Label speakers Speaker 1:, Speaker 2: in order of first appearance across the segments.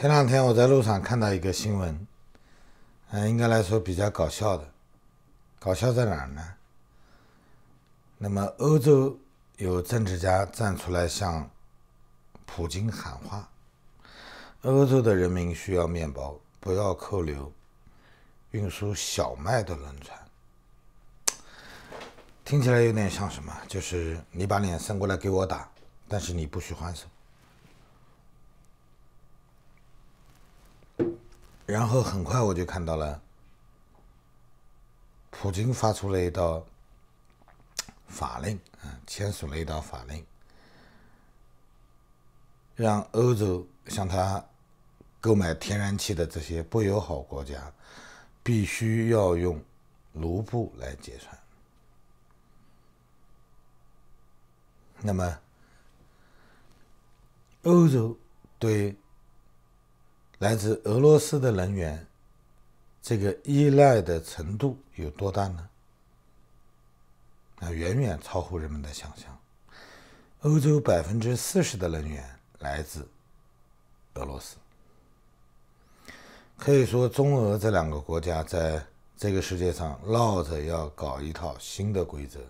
Speaker 1: 前两天我在路上看到一个新闻，嗯，应该来说比较搞笑的。搞笑在哪儿呢？那么欧洲有政治家站出来向普京喊话：“欧洲的人民需要面包，不要扣留运输小麦的轮船。”听起来有点像什么？就是你把脸伸过来给我打，但是你不许还手。然后很快我就看到了，普京发出了一道法令，啊，签署了一道法令，让欧洲向他购买天然气的这些不友好国家，必须要用卢布来结算。那么，欧洲对。来自俄罗斯的能源，这个依赖的程度有多大呢？那远远超乎人们的想象。欧洲百分之四十的能源来自俄罗斯，可以说，中俄这两个国家在这个世界上闹着要搞一套新的规则，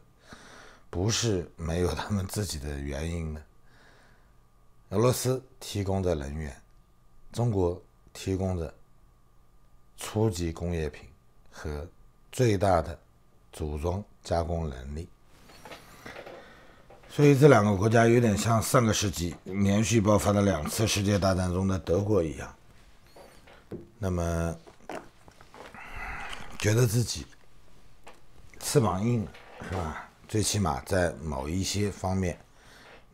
Speaker 1: 不是没有他们自己的原因呢。俄罗斯提供的能源。中国提供着初级工业品和最大的组装加工能力，所以这两个国家有点像上个世纪连续爆发的两次世界大战中的德国一样，那么觉得自己翅膀硬了，是吧？最起码在某一些方面、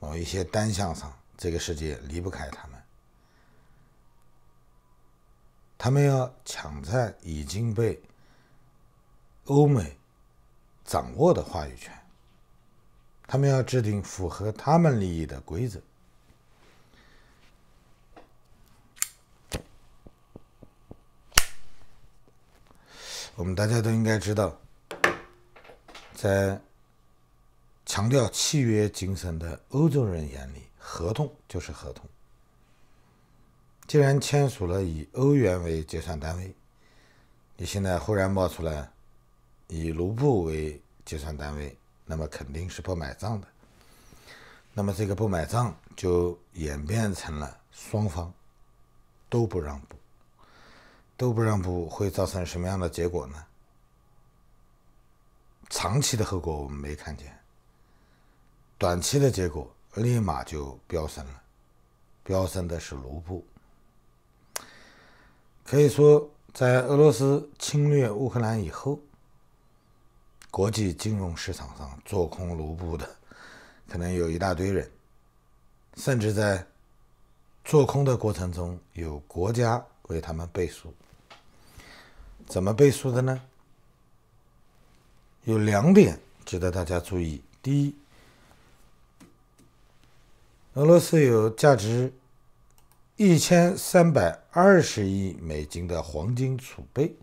Speaker 1: 某一些单项上，这个世界离不开他们。他们要抢占已经被欧美掌握的话语权，他们要制定符合他们利益的规则。我们大家都应该知道，在强调契约精神的欧洲人眼里，合同就是合同。既然签署了以欧元为结算单位，你现在忽然冒出来以卢布为结算单位，那么肯定是不买账的。那么这个不买账就演变成了双方都不让步，都不让步会造成什么样的结果呢？长期的后果我们没看见，短期的结果立马就飙升了，飙升的是卢布。可以说，在俄罗斯侵略乌克兰以后，国际金融市场上做空卢布的可能有一大堆人，甚至在做空的过程中有国家为他们背书。怎么背书的呢？有两点值得大家注意。第一，俄罗斯有价值。一千三百二十亿美金的黄金储备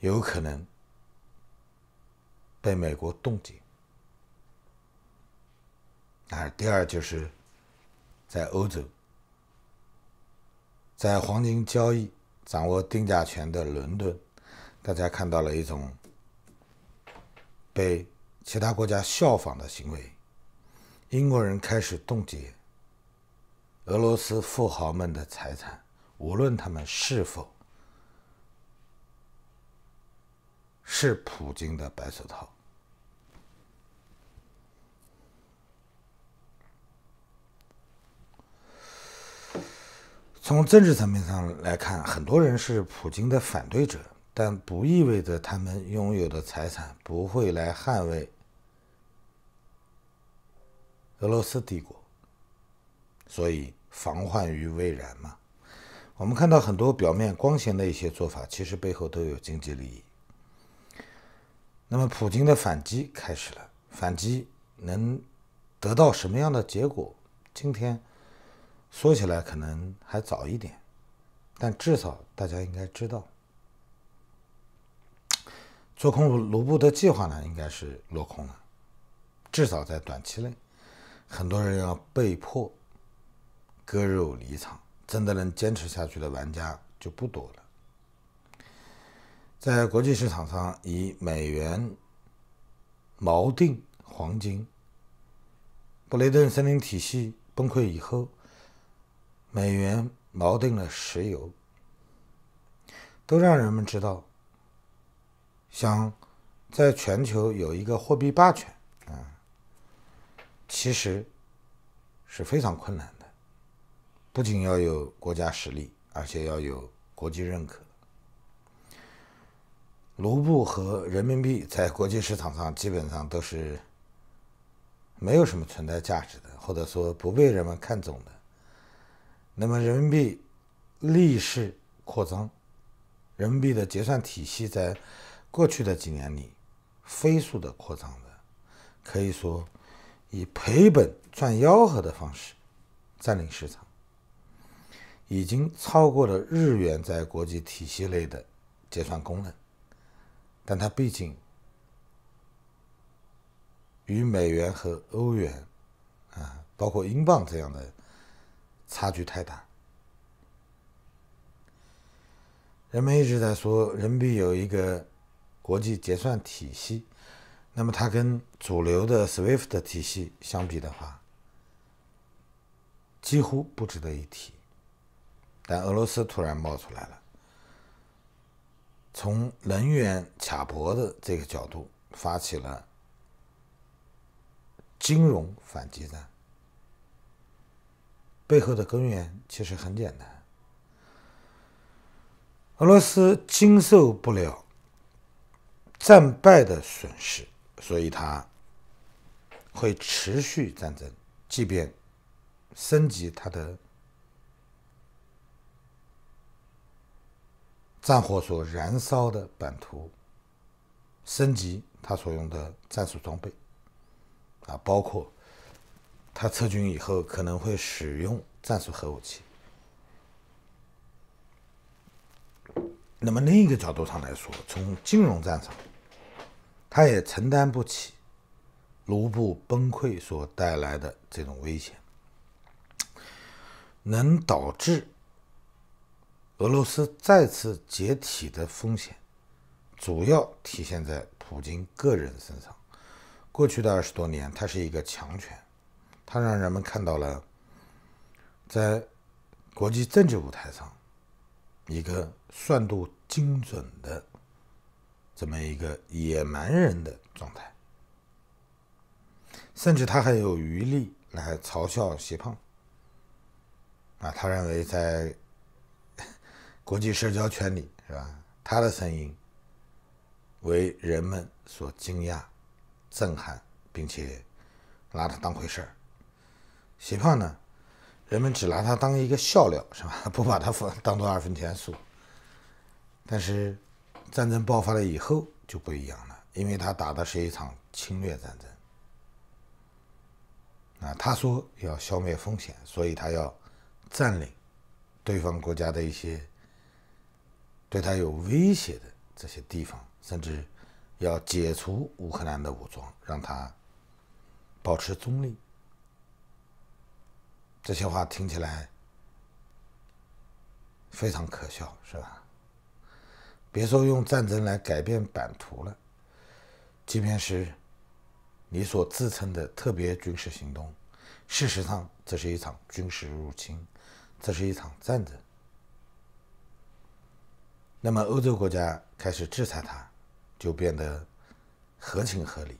Speaker 1: 有可能被美国冻结。啊，第二就是，在欧洲，在黄金交易掌握定价权的伦敦，大家看到了一种被其他国家效仿的行为，英国人开始冻结。俄罗斯富豪们的财产，无论他们是否是普京的白手套，从政治层面上来看，很多人是普京的反对者，但不意味着他们拥有的财产不会来捍卫俄罗斯帝国。所以防患于未然嘛。我们看到很多表面光鲜的一些做法，其实背后都有经济利益。那么普京的反击开始了，反击能得到什么样的结果？今天说起来可能还早一点，但至少大家应该知道，做空卢布的计划呢，应该是落空了。至少在短期内，很多人要被迫。割肉离场，真的能坚持下去的玩家就不多了。在国际市场上，以美元锚定黄金，布雷顿森林体系崩溃以后，美元锚定了石油，都让人们知道，想在全球有一个货币霸权啊，其实是非常困难的。不仅要有国家实力，而且要有国际认可。卢布和人民币在国际市场上基本上都是没有什么存在价值的，或者说不被人们看中的。那么，人民币逆势扩张，人民币的结算体系在过去的几年里飞速的扩张的，可以说以赔本赚吆喝的方式占领市场。已经超过了日元在国际体系内的结算功能，但它毕竟与美元和欧元，啊，包括英镑这样的差距太大。人们一直在说人民币有一个国际结算体系，那么它跟主流的 SWIFT 体系相比的话，几乎不值得一提。但俄罗斯突然冒出来了，从能源卡脖子这个角度发起了金融反击战。背后的根源其实很简单，俄罗斯经受不了战败的损失，所以他会持续战争，即便升级他的。战火所燃烧的版图，升级他所用的战术装备，啊，包括他撤军以后可能会使用战术核武器。那么另一个角度上来说，从金融战场，他也承担不起卢布崩溃所带来的这种危险，能导致。俄罗斯再次解体的风险，主要体现在普京个人身上。过去的二十多年，他是一个强权，他让人们看到了在国际政治舞台上一个算度精准的这么一个野蛮人的状态，甚至他还有余力来嘲笑西胖啊，他认为在。国际社交圈里是吧？他的声音为人们所惊讶、震撼，并且拿他当回事儿。希望呢，人们只拿他当一个笑料是吧？不把他当做二分钱说。但是战争爆发了以后就不一样了，因为他打的是一场侵略战争。啊，他说要消灭风险，所以他要占领对方国家的一些。对他有威胁的这些地方，甚至要解除乌克兰的武装，让他保持中立。这些话听起来非常可笑，是吧？别说用战争来改变版图了，即便是你所自称的特别军事行动，事实上这是一场军事入侵，这是一场战争。那么，欧洲国家开始制裁他，就变得合情合理。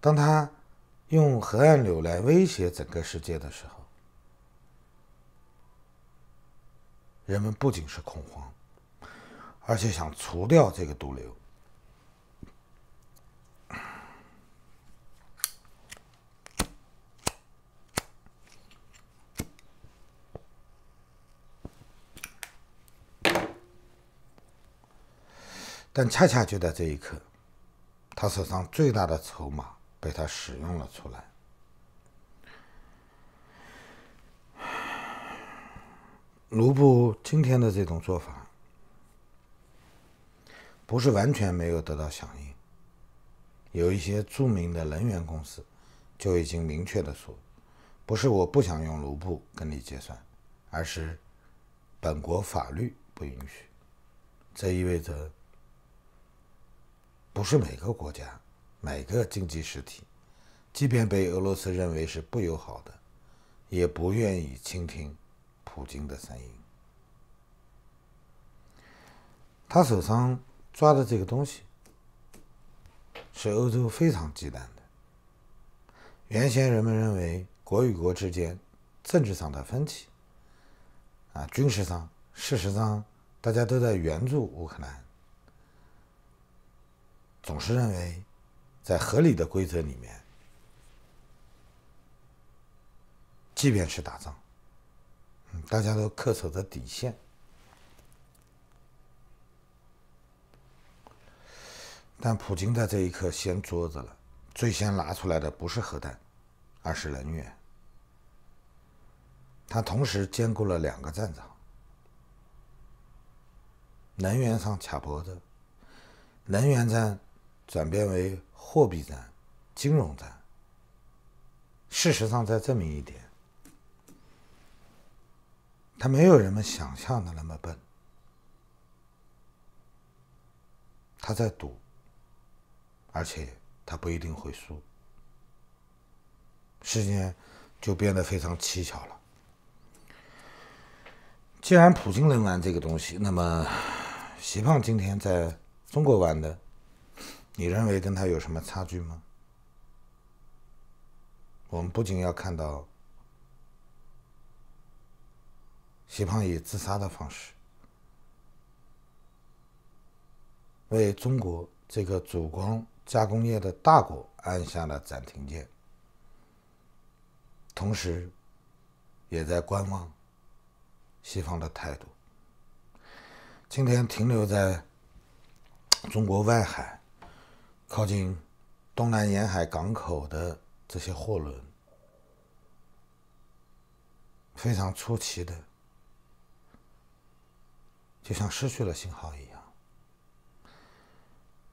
Speaker 1: 当他用核暗流来威胁整个世界的时候，人们不仅是恐慌，而且想除掉这个毒瘤。但恰恰就在这一刻，他手上最大的筹码被他使用了出来。卢布今天的这种做法，不是完全没有得到响应，有一些著名的能源公司就已经明确的说，不是我不想用卢布跟你结算，而是本国法律不允许。这意味着。不是每个国家、每个经济实体，即便被俄罗斯认为是不友好的，也不愿意倾听普京的声音。他手上抓的这个东西，是欧洲非常忌惮的。原先人们认为国与国之间政治上的分歧，啊，军事上、事实上，大家都在援助乌克兰。总是认为，在合理的规则里面，即便是打仗，大家都恪守着底线。但普京在这一刻掀桌子了，最先拿出来的不是核弹，而是能源。他同时兼顾了两个战场，能源上卡脖子，能源战。转变为货币战、金融战。事实上，在证明一点，他没有人们想象的那么笨，他在赌，而且他不一定会输。事情就变得非常蹊跷了。既然普京能玩这个东西，那么习胖今天在中国玩的。你认为跟他有什么差距吗？我们不仅要看到，西方以自杀的方式，为中国这个主光加工业的大国按下了暂停键，同时，也在观望西方的态度。今天停留在中国外海。靠近东南沿海港口的这些货轮，非常出奇的，就像失去了信号一样，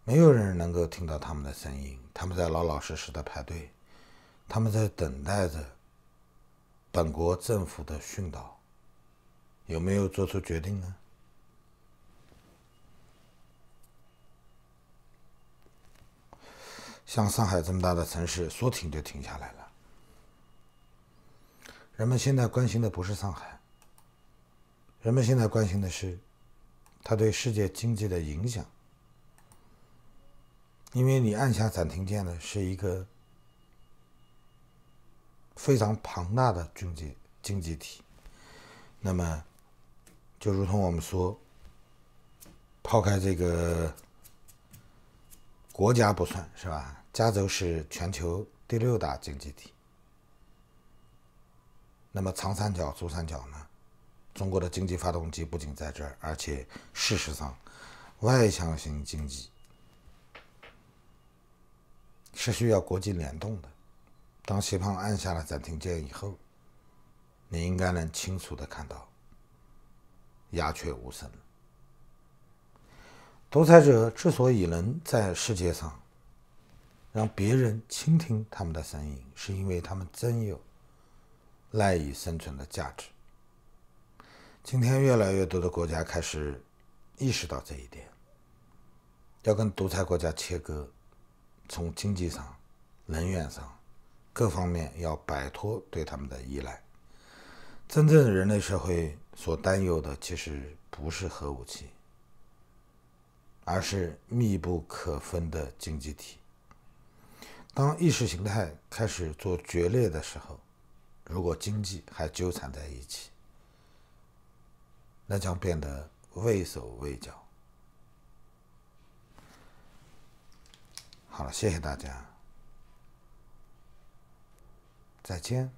Speaker 1: 没有人能够听到他们的声音。他们在老老实实的排队，他们在等待着本国政府的训导。有没有做出决定呢？像上海这么大的城市，说停就停下来了。人们现在关心的不是上海，人们现在关心的是它对世界经济的影响。因为你按下暂停键呢，是一个非常庞大的经济经济体，那么就如同我们说，抛开这个。国家不算是吧？加州是全球第六大经济体。那么长三角、珠三角呢？中国的经济发动机不仅在这儿，而且事实上，外向型经济是需要国际联动的。当谢胖按下了暂停键以后，你应该能清楚的看到，鸦雀无声。独裁者之所以能在世界上让别人倾听他们的声音，是因为他们真有赖以生存的价值。今天，越来越多的国家开始意识到这一点，要跟独裁国家切割，从经济上、能源上各方面要摆脱对他们的依赖。真正人类社会所担忧的，其实不是核武器。而是密不可分的经济体。当意识形态开始做决裂的时候，如果经济还纠缠在一起，那将变得畏手畏脚。好了，谢谢大家，再见。